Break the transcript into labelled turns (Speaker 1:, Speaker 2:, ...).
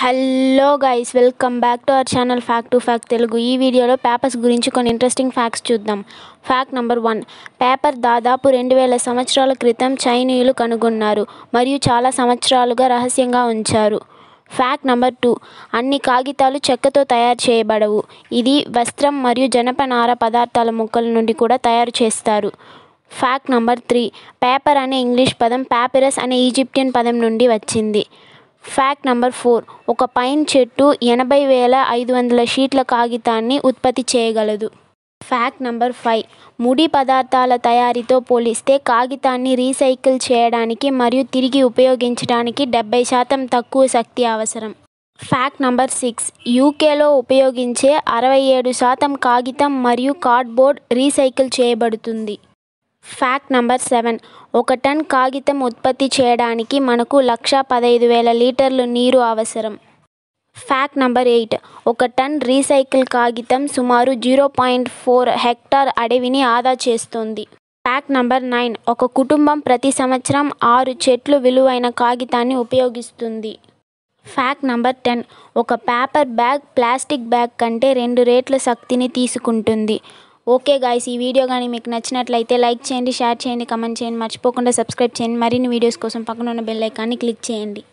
Speaker 1: hello guys welcome back to our channel fact to fact Telugu ఈ వీడియోలో papers గురించి కొన్ని ఇంట్రెస్టింగ్ ఫ్యాక్ట్స్ చూద్దాం ఫ్యాక్ట్ నెంబర్ వన్ పేపర్ దాదాపు రెండు వేల సంవత్సరాల క్రితం చైనీయులు కనుగొన్నారు మరియు చాలా సంవత్సరాలుగా రహస్యంగా ఉంచారు ఫ్యాక్ట్ నెంబర్ టూ అన్ని కాగితాలు చెక్కతో తయారు చేయబడవు ఇది వస్త్రం మరియు జనపనార పదార్థాల ముక్కల నుండి కూడా తయారు చేస్తారు ఫ్యాక్ట్ నెంబర్ త్రీ పేపర్ అనే ఇంగ్లీష్ పదం పేపరస్ అనే ఈజిప్టియన్ పదం నుండి వచ్చింది ఫ్యాక్ట్ నంబర్ ఫోర్ ఒక పైన్ చెట్టు ఎనభై వేల ఐదు వందల షీట్ల కాగితాన్ని ఉత్పత్తి చేయగలదు ఫ్యాక్ట్ నంబర్ ఫైవ్ ముడి పదార్థాల తయారీతో పోలిస్తే కాగితాన్ని రీసైకిల్ చేయడానికి మరియు తిరిగి ఉపయోగించడానికి డెబ్బై శాతం తక్కువ శక్తి అవసరం ఫ్యాక్ట్ నంబర్ సిక్స్ యూకేలో ఉపయోగించే అరవై ఏడు శాతం కాగితం మరియు కార్డ్బోర్డ్ రీసైకిల్ చేయబడుతుంది ఫ్యాక్ట్ నంబర్ సెవెన్ ఒక టన్ కాగితం ఉత్పత్తి చేయడానికి మనకు లక్ష పదైదు వేల లీటర్లు నీరు అవసరం ఫ్యాక్ట్ నంబర్ ఎయిట్ ఒక టన్ రీసైకిల్ కాగితం సుమారు జీరో పాయింట్ ఫోర్ హెక్టార్ అడవిని ఆదా చేస్తుంది ఫ్యాక్ట్ నంబర్ నైన్ ఒక కుటుంబం ప్రతి సంవత్సరం ఆరు చెట్లు విలువైన కాగితాన్ని ఉపయోగిస్తుంది ఫ్యాక్ట్ నంబర్ టెన్ ఒక పేపర్ బ్యాగ్ ప్లాస్టిక్ బ్యాగ్ కంటే రెండు రేట్ల శక్తిని తీసుకుంటుంది ఓకే గాయస్ ఈ వీడియో కానీ మీకు నచ్చినట్లయితే లైక్ చేయండి షేర్ చేయండి కమెంట్ చేయండి మర్చిపోకుండా సబ్స్క్రైబ్ చేయండి మరిన్ని వీడియోస్ కోసం పక్కన ఉన్న బెల్లైకాన్ని క్లిక్ చేయండి